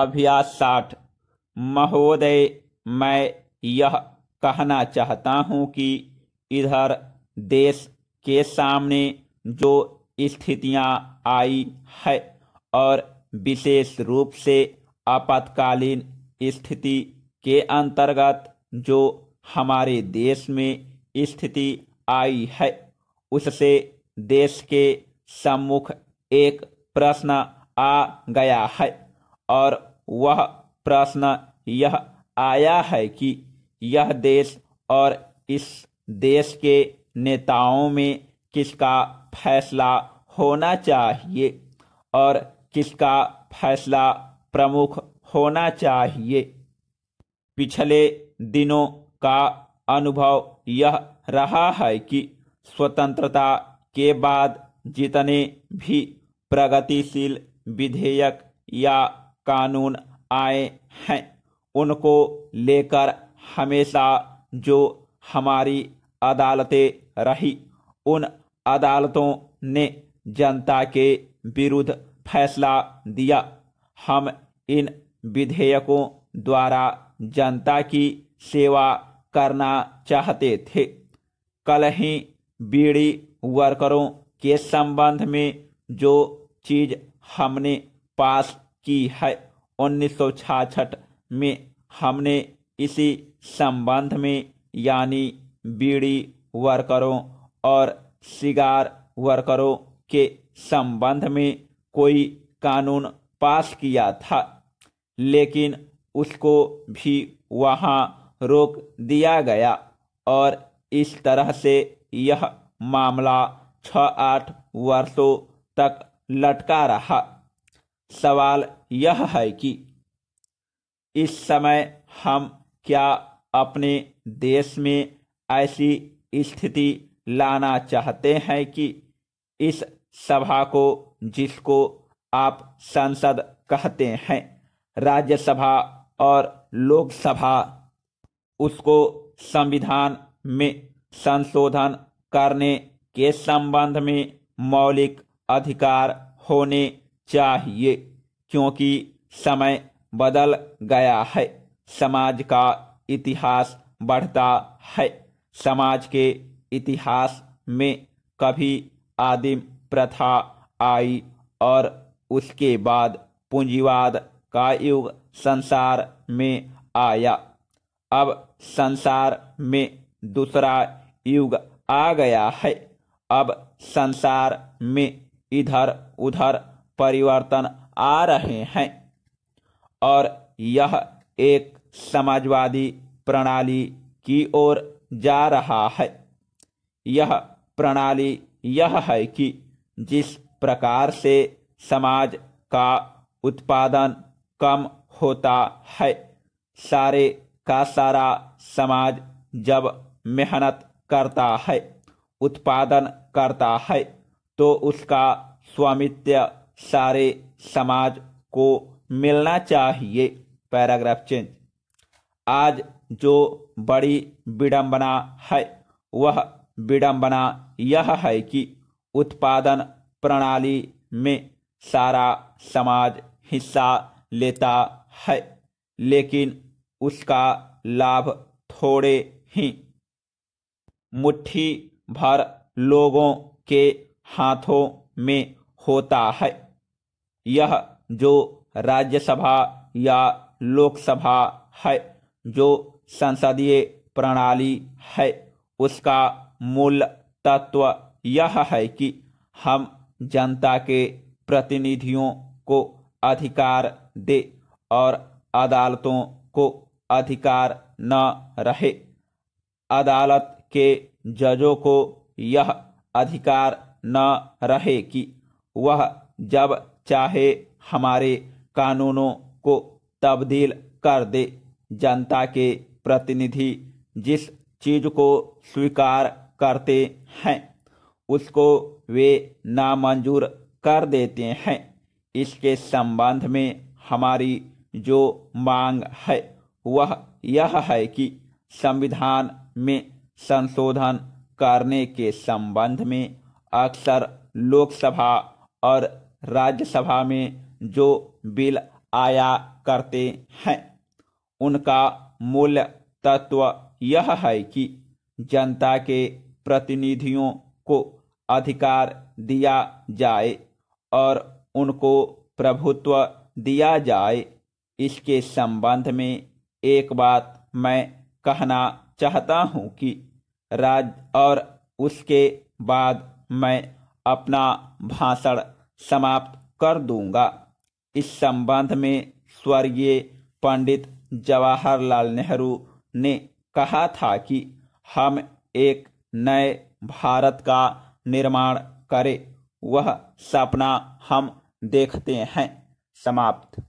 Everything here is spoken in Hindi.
अभ्यास साठ महोदय मैं यह कहना चाहता हूँ कि इधर देश के सामने जो स्थितियाँ आई है और विशेष रूप से आपातकालीन स्थिति के अंतर्गत जो हमारे देश में स्थिति आई है उससे देश के सम्मुख एक प्रश्न आ गया है और वह प्रश्न यह आया है कि यह देश और इस देश के नेताओं में किसका फैसला होना चाहिए और किसका फैसला प्रमुख होना चाहिए पिछले दिनों का अनुभव यह रहा है कि स्वतंत्रता के बाद जितने भी प्रगतिशील विधेयक या कानून आए हैं उनको लेकर हमेशा जो हमारी अदालतें रही उन अदालतों ने जनता के विरुद्ध फैसला दिया हम इन विधेयकों द्वारा जनता की सेवा करना चाहते थे कल ही बीड़ी वर्करों के संबंध में जो चीज हमने पास की है उन्नीस में हमने इसी संबंध में यानी बीड़ी वर्करों और सिगार वर्करों के संबंध में कोई कानून पास किया था लेकिन उसको भी वहां रोक दिया गया और इस तरह से यह मामला छ आठ वर्षों तक लटका रहा सवाल यह है कि इस समय हम क्या अपने देश में ऐसी स्थिति लाना चाहते हैं कि इस सभा को जिसको आप संसद कहते हैं राज्यसभा और लोकसभा उसको संविधान में संशोधन करने के संबंध में मौलिक अधिकार होने चाहिए क्योंकि समय बदल गया है समाज का इतिहास बढ़ता है समाज के इतिहास में कभी आदिम प्रथा आई और उसके बाद पूंजीवाद का युग संसार में आया अब संसार में दूसरा युग आ गया है अब संसार में इधर उधर परिवर्तन आ रहे हैं और यह एक समाजवादी प्रणाली की ओर जा रहा है यह प्रणाली यह है कि जिस प्रकार से समाज का उत्पादन कम होता है सारे का सारा समाज जब मेहनत करता है उत्पादन करता है तो उसका स्वामित्व सारे समाज को मिलना चाहिए पैराग्राफ चेंज आज जो बड़ी विडंबना है वह विडंबना यह है कि उत्पादन प्रणाली में सारा समाज हिस्सा लेता है लेकिन उसका लाभ थोड़े ही मुट्ठी भर लोगों के हाथों में होता है यह जो राज्यसभा या लोकसभा है जो संसदीय प्रणाली है उसका मूल तत्व यह है कि हम जनता के प्रतिनिधियों को अधिकार दे और अदालतों को अधिकार न रहे अदालत के जजों को यह अधिकार न रहे कि वह जब चाहे हमारे कानूनों को तब्दील कर दे जनता के प्रतिनिधि जिस चीज को स्वीकार करते हैं उसको वे नामंजूर कर देते हैं इसके संबंध में हमारी जो मांग है वह यह है कि संविधान में संशोधन करने के संबंध में अक्सर लोकसभा और राज्यसभा में जो बिल आया करते हैं उनका मूल तत्व यह है कि जनता के प्रतिनिधियों को अधिकार दिया जाए और उनको प्रभुत्व दिया जाए इसके संबंध में एक बात मैं कहना चाहता हूँ कि राज और उसके बाद मैं अपना भाषण समाप्त कर दूंगा इस संबंध में स्वर्गीय पंडित जवाहरलाल नेहरू ने कहा था कि हम एक नए भारत का निर्माण करें वह सपना हम देखते हैं समाप्त